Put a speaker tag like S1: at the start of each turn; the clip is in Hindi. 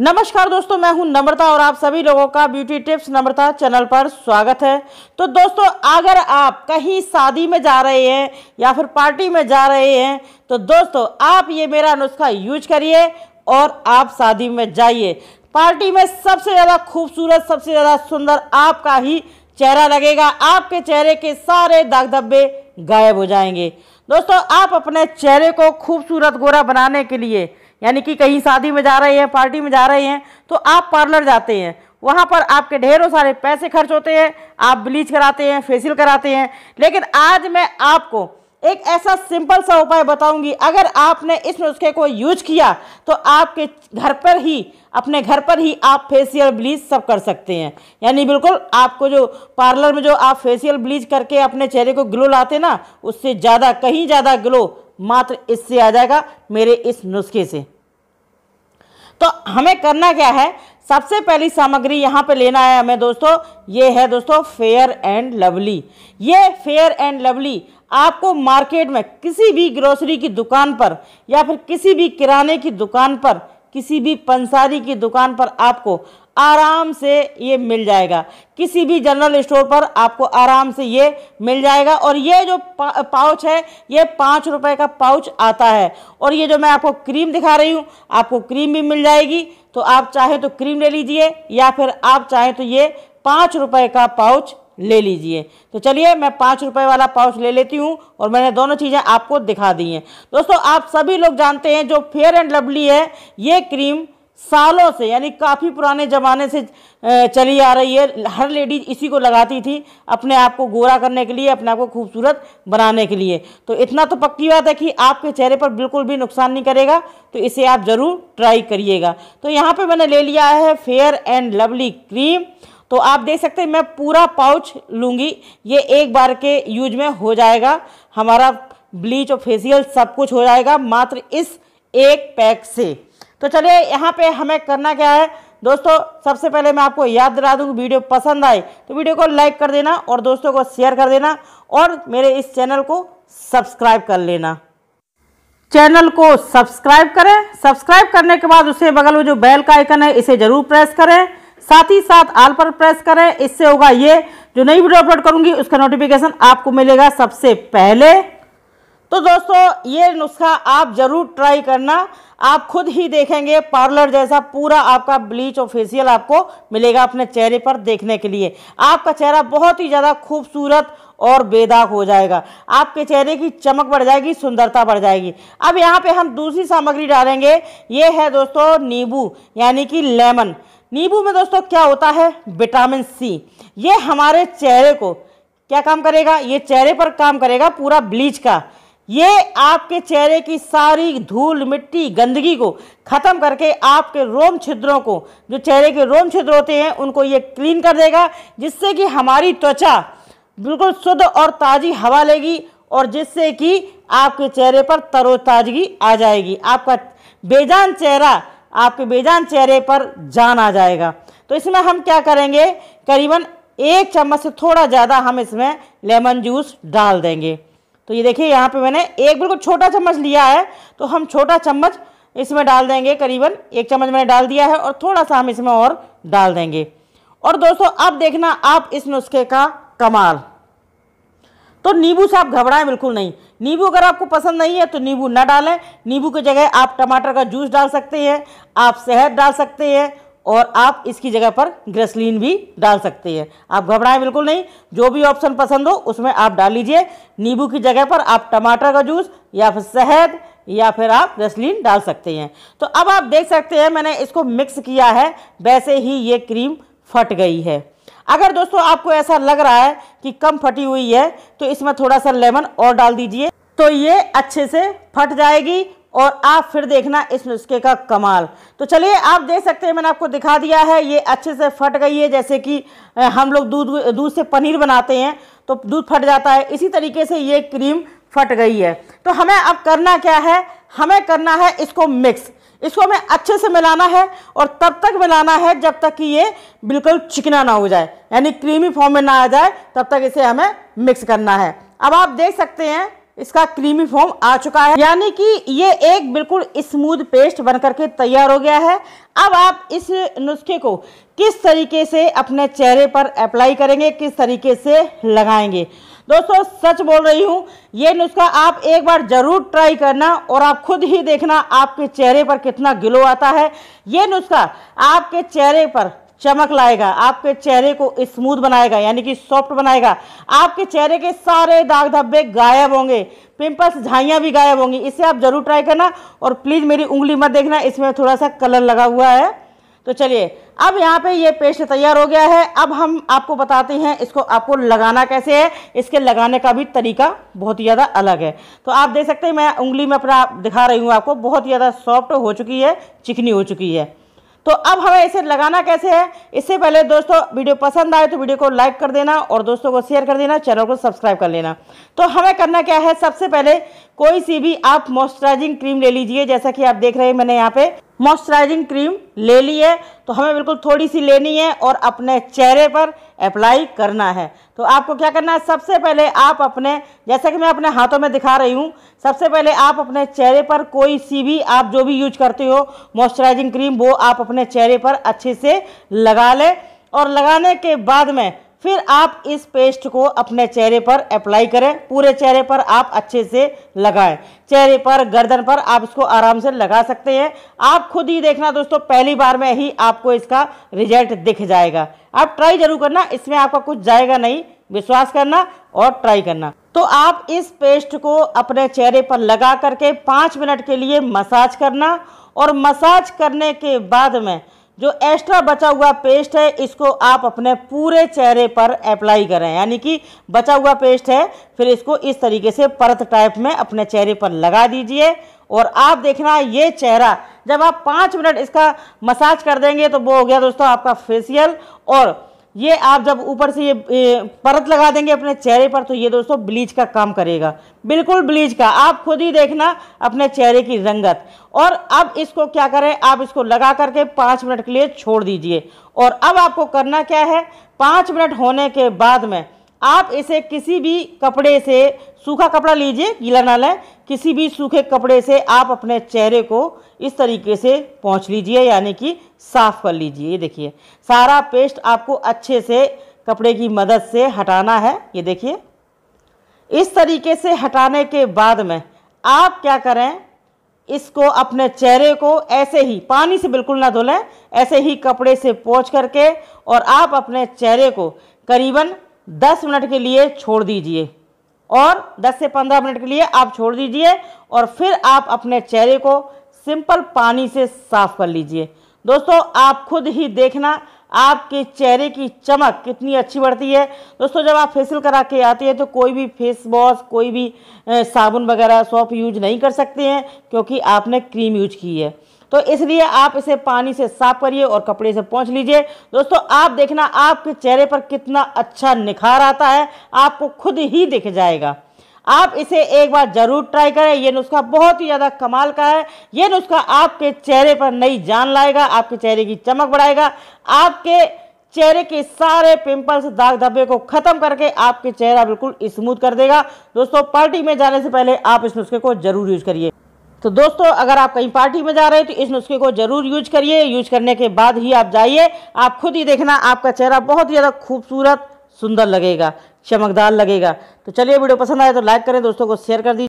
S1: नमस्कार दोस्तों मैं हूं नम्रता और आप सभी लोगों का ब्यूटी टिप्स नम्रता चैनल पर स्वागत है तो दोस्तों अगर आप कहीं शादी में जा रहे हैं या फिर पार्टी में जा रहे हैं तो दोस्तों आप ये मेरा नुस्खा यूज करिए और आप शादी में जाइए पार्टी में सबसे ज़्यादा खूबसूरत सबसे ज़्यादा सुंदर आपका ही चेहरा लगेगा आपके चेहरे के सारे दाग धब्बे गायब हो जाएंगे दोस्तों आप अपने चेहरे को खूबसूरत गोरा बनाने के लिए यानी कि कहीं शादी में जा रहे हैं पार्टी में जा रहे हैं तो आप पार्लर जाते हैं वहाँ पर आपके ढेरों सारे पैसे खर्च होते हैं आप ब्लीच कराते हैं फेशियल कराते हैं लेकिन आज मैं आपको एक ऐसा सिंपल सा उपाय बताऊंगी अगर आपने इस नुस्खे को यूज किया तो आपके घर पर ही अपने घर पर ही आप फेशियल ब्लीच सब कर सकते हैं यानी बिल्कुल आपको जो पार्लर में जो आप फेशियल ब्लीच करके अपने चेहरे को ग्लो लाते ना उससे ज़्यादा कहीं ज़्यादा ग्लो मात्र इससे आ जाएगा मेरे इस नुस्खे से तो हमें करना क्या है सबसे पहली सामग्री यहाँ पे लेना है हमें दोस्तों ये है दोस्तों फेयर एंड लवली ये फेयर एंड लवली आपको मार्केट में किसी भी ग्रोसरी की दुकान पर या फिर किसी भी किराने की दुकान पर किसी भी पंसारी की दुकान पर आपको आराम से ये मिल जाएगा किसी भी जनरल स्टोर पर आपको आराम से ये मिल जाएगा और ये जो पाउच है ये पाँच रुपए का पाउच आता है और ये जो मैं आपको क्रीम दिखा रही हूँ आपको क्रीम भी मिल जाएगी तो आप चाहे तो क्रीम ले लीजिए या फिर आप चाहे तो ये पाँच रुपए का पाउच ले लीजिए तो चलिए मैं पाँच रुपये वाला पाउच ले लेती हूँ और मैंने दोनों चीज़ें आपको दिखा दी हैं दोस्तों आप सभी लोग जानते हैं जो फेयर एंड लवली है ये क्रीम सालों से यानी काफ़ी पुराने ज़माने से चली आ रही है हर लेडीज इसी को लगाती थी अपने आप को गोरा करने के लिए अपने आप को खूबसूरत बनाने के लिए तो इतना तो पक्की बात है कि आपके चेहरे पर बिल्कुल भी नुकसान नहीं करेगा तो इसे आप ज़रूर ट्राई करिएगा तो यहाँ पे मैंने ले लिया है फेयर एंड लवली क्रीम तो आप देख सकते हैं मैं पूरा पाउच लूँगी ये एक बार के यूज में हो जाएगा हमारा ब्लीच और फेसियल सब कुछ हो जाएगा मात्र इस एक पैक से तो चलिए यहाँ पे हमें करना क्या है दोस्तों सबसे पहले मैं आपको याद दिला दूँ वीडियो पसंद आए तो वीडियो को लाइक कर देना और दोस्तों को शेयर कर देना और मेरे इस चैनल को सब्सक्राइब कर लेना चैनल को सब्सक्राइब करें सब्सक्राइब करने के बाद उसके बगल में जो बेल का आइकन है इसे ज़रूर प्रेस करें साथ ही साथ आल पर प्रेस करें इससे होगा ये जो नई वीडियो अपलोड करूंगी उसका नोटिफिकेशन आपको मिलेगा सबसे पहले तो दोस्तों ये नुस्खा आप ज़रूर ट्राई करना आप खुद ही देखेंगे पार्लर जैसा पूरा आपका ब्लीच और फेसियल आपको मिलेगा अपने चेहरे पर देखने के लिए आपका चेहरा बहुत ही ज़्यादा खूबसूरत और बेदाग हो जाएगा आपके चेहरे की चमक बढ़ जाएगी सुंदरता बढ़ जाएगी अब यहाँ पे हम दूसरी सामग्री डालेंगे ये है दोस्तों नींबू यानी कि लेमन नींबू में दोस्तों क्या होता है विटामिन सी ये हमारे चेहरे को क्या काम करेगा ये चेहरे पर काम करेगा पूरा ब्लीच का ये आपके चेहरे की सारी धूल मिट्टी गंदगी को ख़त्म करके आपके रोम छिद्रों को जो चेहरे के रोम छिद्र होते हैं उनको ये क्लीन कर देगा जिससे कि हमारी त्वचा बिल्कुल शुद्ध और ताज़ी हवा लेगी और जिससे कि आपके चेहरे पर तरोताजगी आ जाएगी आपका बेजान चेहरा आपके बेजान चेहरे पर जान आ जाएगा तो इसमें हम क्या करेंगे करीबन एक चम्मच से थोड़ा ज़्यादा हम इसमें लेमन जूस डाल देंगे तो ये देखिए यहाँ पे मैंने एक बिल्कुल छोटा चम्मच लिया है तो हम छोटा चम्मच इसमें डाल देंगे करीबन एक चम्मच मैंने डाल दिया है और थोड़ा सा हम इसमें और डाल देंगे और दोस्तों अब देखना आप इस नुस्खे का कमाल तो नींबू से आप घबराएं बिल्कुल नहीं नींबू अगर आपको पसंद नहीं है तो नींबू ना डालें नींबू की जगह आप टमाटर का जूस डाल सकते हैं आप शहद डाल सकते हैं और आप इसकी जगह पर ग्रेसलीन भी डाल सकते हैं आप घबराएं बिल्कुल नहीं जो भी ऑप्शन पसंद हो उसमें आप डाल लीजिए नींबू की जगह पर आप टमाटर का जूस या फिर शहद या फिर आप ग्रेसलीन डाल सकते हैं तो अब आप देख सकते हैं मैंने इसको मिक्स किया है वैसे ही ये क्रीम फट गई है अगर दोस्तों आपको ऐसा लग रहा है कि कम फटी हुई है तो इसमें थोड़ा सा लेमन और डाल दीजिए तो ये अच्छे से फट जाएगी और आप फिर देखना इस नुस्खे का कमाल तो चलिए आप देख सकते हैं मैंने आपको दिखा दिया है ये अच्छे से फट गई है जैसे कि हम लोग दूध दूध से पनीर बनाते हैं तो दूध फट जाता है इसी तरीके से ये क्रीम फट गई है तो हमें अब करना क्या है हमें करना है इसको मिक्स इसको हमें अच्छे से मिलाना है और तब तक मिलाना है जब तक कि ये बिल्कुल चिकना ना हो जाए यानी क्रीमी फॉर्म में ना आ जाए तब तक इसे हमें मिक्स करना है अब आप देख सकते हैं इसका क्रीमी फॉर्म आ चुका है यानी कि ये एक बिल्कुल स्मूथ पेस्ट बनकर के तैयार हो गया है अब आप इस नुस्खे को किस तरीके से अपने चेहरे पर अप्लाई करेंगे किस तरीके से लगाएंगे दोस्तों सच बोल रही हूँ ये नुस्खा आप एक बार ज़रूर ट्राई करना और आप खुद ही देखना आपके चेहरे पर कितना ग्लो आता है ये नुस्खा आपके चेहरे पर चमक लाएगा आपके चेहरे को स्मूथ बनाएगा यानी कि सॉफ्ट बनाएगा आपके चेहरे के सारे दाग धब्बे गायब होंगे पिंपल्स झाइयाँ भी गायब होंगी इसे आप ज़रूर ट्राई करना और प्लीज़ मेरी उंगली मत देखना इसमें थोड़ा सा कलर लगा हुआ है तो चलिए अब यहाँ पे ये पेस्ट तैयार हो गया है अब हम आपको बताते हैं इसको आपको लगाना कैसे है इसके लगाने का भी तरीका बहुत ही ज़्यादा अलग है तो आप देख सकते हैं मैं उंगली में अपना दिखा रही हूँ आपको बहुत ही ज़्यादा सॉफ्ट हो चुकी है चिकनी हो चुकी है तो अब हमें इसे लगाना कैसे है इससे पहले दोस्तों वीडियो पसंद आए तो वीडियो को लाइक कर देना और दोस्तों को शेयर कर देना चैनल को सब्सक्राइब कर लेना तो हमें करना क्या है सबसे पहले कोई सी भी आप मॉइस्चराइजिंग क्रीम ले लीजिए जैसा कि आप देख रहे हैं मैंने यहाँ पे मॉइस्चराइजिंग क्रीम ले ली है तो हमें बिल्कुल थोड़ी सी लेनी है और अपने चेहरे पर अप्लाई करना है तो आपको क्या करना है सबसे पहले आप अपने जैसा कि मैं अपने हाथों में दिखा रही हूँ सबसे पहले आप अपने चेहरे पर कोई सी भी आप जो भी यूज करते हो मॉइस्चराइजिंग क्रीम वो आप अपने चेहरे पर अच्छे से लगा लें और लगाने के बाद में फिर आप इस पेस्ट को अपने चेहरे पर अप्लाई करें पूरे चेहरे पर आप अच्छे से लगाएं चेहरे पर गर्दन पर आप इसको आराम से लगा सकते हैं आप खुद ही देखना दोस्तों पहली बार में ही आपको इसका रिजल्ट दिख जाएगा आप ट्राई जरूर करना इसमें आपका कुछ जाएगा नहीं विश्वास करना और ट्राई करना तो आप इस पेस्ट को अपने चेहरे पर लगा करके पाँच मिनट के लिए मसाज करना और मसाज करने के बाद में जो एक्स्ट्रा बचा हुआ पेस्ट है इसको आप अपने पूरे चेहरे पर अप्लाई करें यानी कि बचा हुआ पेस्ट है फिर इसको इस तरीके से परत टाइप में अपने चेहरे पर लगा दीजिए और आप देखना ये चेहरा जब आप पाँच मिनट इसका मसाज कर देंगे तो वो हो गया दोस्तों आपका फेसियल और ये आप जब ऊपर से ये परत लगा देंगे अपने चेहरे पर तो ये दोस्तों ब्लीच का काम करेगा बिल्कुल ब्लीच का आप खुद ही देखना अपने चेहरे की रंगत और अब इसको क्या करें आप इसको लगा करके पाँच मिनट के लिए छोड़ दीजिए और अब आपको करना क्या है पाँच मिनट होने के बाद में आप इसे किसी भी कपड़े से सूखा कपड़ा लीजिए गीला ना लें किसी भी सूखे कपड़े से आप अपने चेहरे को इस तरीके से पहुँच लीजिए यानी कि साफ़ कर लीजिए ये देखिए सारा पेस्ट आपको अच्छे से कपड़े की मदद से हटाना है ये देखिए इस तरीके से हटाने के बाद में आप क्या करें इसको अपने चेहरे को ऐसे ही पानी से बिल्कुल ना धोलें ऐसे ही कपड़े से पोंछ करके और आप अपने चेहरे को करीबन 10 मिनट के लिए छोड़ दीजिए और 10 से 15 मिनट के लिए आप छोड़ दीजिए और फिर आप अपने चेहरे को सिंपल पानी से साफ कर लीजिए दोस्तों आप खुद ही देखना आपके चेहरे की चमक कितनी अच्छी बढ़ती है दोस्तों जब आप फेसियल करा के आते हैं तो कोई भी फेस वॉश कोई भी साबुन वगैरह सॉप यूज नहीं कर सकते हैं क्योंकि आपने क्रीम यूज की है तो इसलिए आप इसे पानी से साफ करिए और कपड़े से पहुँच लीजिए दोस्तों आप देखना आपके चेहरे पर कितना अच्छा निखार आता है आपको खुद ही दिख जाएगा आप इसे एक बार ज़रूर ट्राई करें ये नुस्खा बहुत ही ज़्यादा कमाल का है ये नुस्खा आपके चेहरे पर नई जान लाएगा आपके चेहरे की चमक बढ़ाएगा आपके चेहरे के सारे पिंपल्स दाग धब्बे को ख़त्म करके आपके चेहरा बिल्कुल स्मूथ कर देगा दोस्तों पार्टी में जाने से पहले आप इस नुस्खे को ज़रूर यूज़ करिए तो दोस्तों अगर आप कहीं पार्टी में जा रहे हैं तो इस नुस्खे को जरूर यूज करिए यूज करने के बाद ही आप जाइए आप खुद ही देखना आपका चेहरा बहुत ही ज़्यादा खूबसूरत सुंदर लगेगा चमकदार लगेगा तो चलिए वीडियो पसंद आए तो लाइक करें दोस्तों को शेयर कर दीजिए